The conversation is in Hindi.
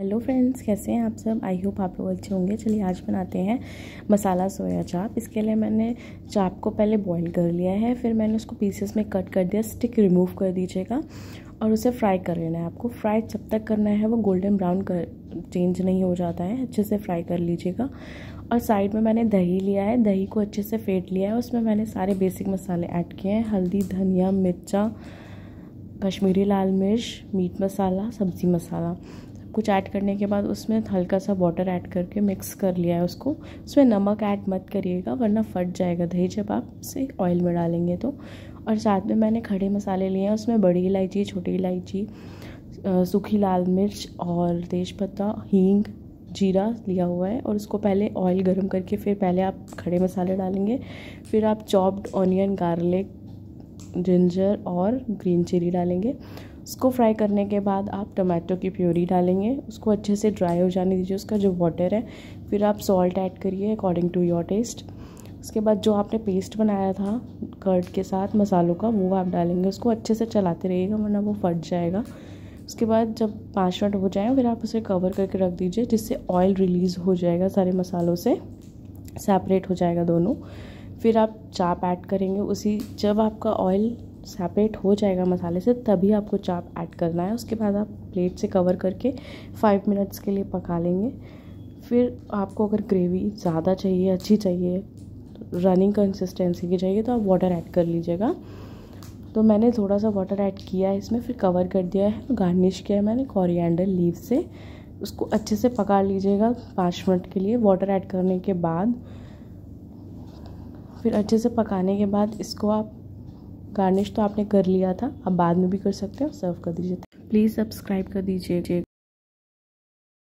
हेलो फ्रेंड्स कैसे हैं आप सब आई होप आप लोग अच्छे होंगे चलिए आज बनाते हैं मसाला सोया चाप इसके लिए मैंने चाप को पहले बॉईल कर लिया है फिर मैंने उसको पीसेस में कट कर दिया स्टिक रिमूव कर दीजिएगा और उसे फ्राई कर लेना है आपको फ्राई जब तक करना है वो गोल्डन ब्राउन कर चेंज नहीं हो जाता है अच्छे से फ्राई कर लीजिएगा और साइड में मैंने दही लिया है दही को अच्छे से फेंट लिया है उसमें मैंने सारे बेसिक मसाले ऐड किए हैं हल्दी धनिया मिर्चा कश्मीरी लाल मिर्च मीट मसाला सब्ज़ी मसाला कुछ ऐड करने के बाद उसमें हल्का सा वाटर ऐड करके मिक्स कर लिया है उसको उसमें नमक ऐड मत करिएगा वरना फट जाएगा दही जब आप इसे ऑयल में डालेंगे तो और साथ में मैंने खड़े मसाले लिए हैं उसमें बड़ी इलायची छोटी इलायची सूखी लाल मिर्च और तेज पत्ता हींग जीरा लिया हुआ है और उसको पहले ऑयल गर्म करके फिर पहले आप खड़े मसाले डालेंगे फिर आप चॉप्ड ऑनियन गार्लिक जिंजर और ग्रीन चिली डालेंगे उसको फ्राई करने के बाद आप टमाटो की प्योरी डालेंगे उसको अच्छे से ड्राई हो जाने दीजिए उसका जो वाटर है फिर आप सॉल्ट ऐड करिए अकॉर्डिंग टू योर टेस्ट उसके बाद जो आपने पेस्ट बनाया था कर्ड के साथ मसालों का वो आप डालेंगे उसको अच्छे से चलाते रहिएगा वरना वो फट जाएगा उसके बाद जब पाँच मिनट हो जाए फिर आप उसे कवर करके रख दीजिए जिससे ऑयल रिलीज़ हो जाएगा सारे मसालों से सेपरेट हो जाएगा दोनों फिर आप चाप ऐड करेंगे उसी जब आपका ऑयल सेपरेट हो जाएगा मसाले से तभी आपको चाप ऐड करना है उसके बाद आप प्लेट से कवर करके फाइव मिनट्स के लिए पका लेंगे फिर आपको अगर ग्रेवी ज़्यादा चाहिए अच्छी चाहिए रनिंग कंसिस्टेंसी की चाहिए तो आप वाटर ऐड कर लीजिएगा तो मैंने थोड़ा सा वाटर ऐड किया है इसमें फिर कवर कर दिया है गार्निश किया है मैंने कॉरिएंडर लीव से उसको अच्छे से पका लीजिएगा पाँच मिनट के लिए वाटर ऐड करने के बाद फिर अच्छे से पकाने के बाद इसको आप गार्निश तो आपने कर लिया था आप बाद में भी कर सकते हो सर्व कर दीजिए प्लीज़ सब्सक्राइब कर दीजिए